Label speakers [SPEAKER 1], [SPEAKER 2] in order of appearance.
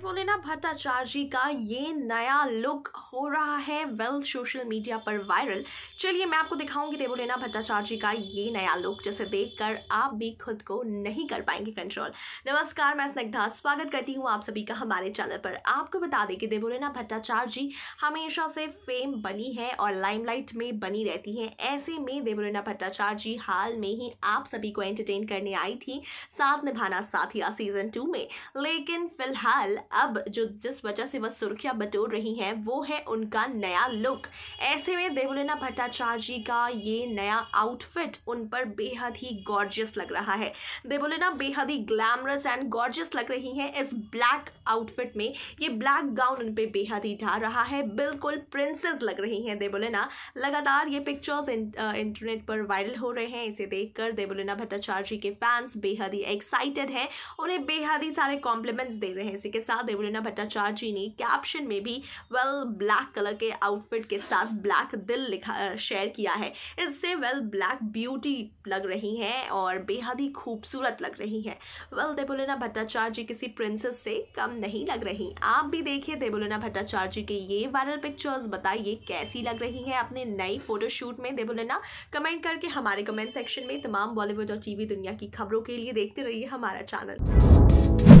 [SPEAKER 1] बोले ना भट्टाचार्य जी का ये नया लुक हो रहा है वेल सोशल मीडिया पर वायरल चलिए मैं आपको दिखाऊंगी देवोलेना भट्टाचार्य जी का ये नया लुक जिसे देखकर आप भी खुद को नहीं कर पाएंगे कंट्रोल नमस्कार मैं स्निग्धा स्वागत करती हूँ आप सभी का हमारे चैनल पर आपको बता दें कि देवोलेना भट्टाचार्य जी हमेशा से फेम बनी है और लाइमलाइट में बनी रहती है ऐसे में देवोलेना भट्टाचार्य जी हाल में ही आप सभी को एंटरटेन करने आई थी साथ निभाना साथिया सीजन टू में लेकिन फिलहाल अब जो जिस वजह से वह सुर्खियां बटोर रही हैं वो है उनका नया लुक ऐसे में देवलेना भट्टाचार्य जी का ये नया आउटफिट उन पर बेहद ही गॉर्जियस लग रहा है देवलेना बेहद ही ग्लैमरस एंड गॉर्जियस लग रही हैं इस ब्लैक आउटफिट में ये ब्लैक गाउन उन पर बेहद ही ढा रहा है बिल्कुल प्रिंसेस लग रही हैं देवलेना लगातार ये पिक्चर्स इंटरनेट पर वायरल हो रहे हैं इसे देखकर देवलेना भट्टाचार्य जी के फैंस बेहद ही एक्साइटेड हैं उन्हें बेहद ही सारे कॉम्प्लीमेंट्स दे रहे हैं इसी के साथ देवलेना भट्टाचार्य जी ने कैप्शन में भी वेल well, ब्लैक कलर के आउटफिट के साथ ब्लैक दिल लिखा शेयर किया है इससे वेल ब्लैक ब्यूटी लग रही हैं और बेहद ही खूबसूरत लग रही हैं वेल देबोलेना भट्टाचार्य जी किसी प्रिंसेस से कम नहीं लग रही आप भी देखिए देबोलेना भट्टाचार्य जी के ये वायरल पिक्चर्स बताइए कैसी लग रही हैं अपने नई फोटोशूट में देबोलेना कमेंट करके हमारे कमेंट सेक्शन में तमाम बॉलीवुड और टीवी दुनिया की खबरों के लिए देखते रहिए हमारा चैनल